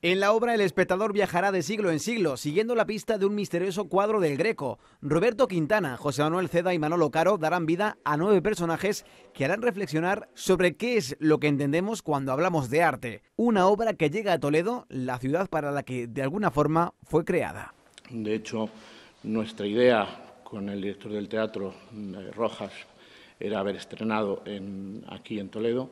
En la obra el espectador viajará de siglo en siglo, siguiendo la pista de un misterioso cuadro del Greco. Roberto Quintana, José Manuel Ceda y Manolo Caro darán vida a nueve personajes que harán reflexionar sobre qué es lo que entendemos cuando hablamos de arte. Una obra que llega a Toledo, la ciudad para la que de alguna forma fue creada. De hecho, nuestra idea con el director del teatro, eh, Rojas, era haber estrenado aquí en Toledo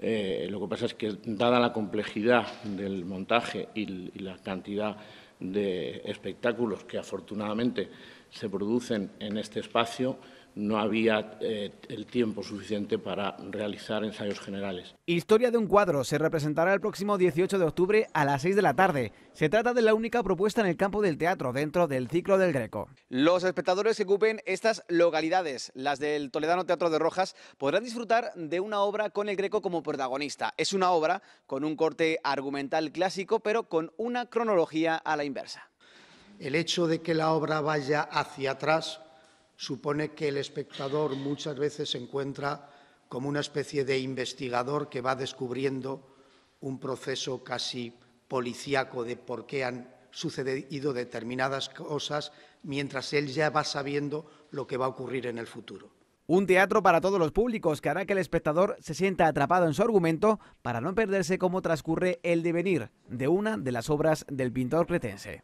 eh, lo que pasa es que, dada la complejidad del montaje y la cantidad de espectáculos que afortunadamente se producen en este espacio, no había eh, el tiempo suficiente para realizar ensayos generales. Historia de un cuadro se representará el próximo 18 de octubre a las 6 de la tarde. Se trata de la única propuesta en el campo del teatro dentro del ciclo del Greco. Los espectadores que ocupen estas localidades, las del Toledano Teatro de Rojas, podrán disfrutar de una obra con el Greco como protagonista. Es una obra con un corte argumental clásico, pero con una cronología a la inversa. El hecho de que la obra vaya hacia atrás supone que el espectador muchas veces se encuentra como una especie de investigador que va descubriendo un proceso casi policíaco de por qué han sucedido determinadas cosas, mientras él ya va sabiendo lo que va a ocurrir en el futuro. Un teatro para todos los públicos que hará que el espectador se sienta atrapado en su argumento para no perderse cómo transcurre el devenir de una de las obras del pintor cretense.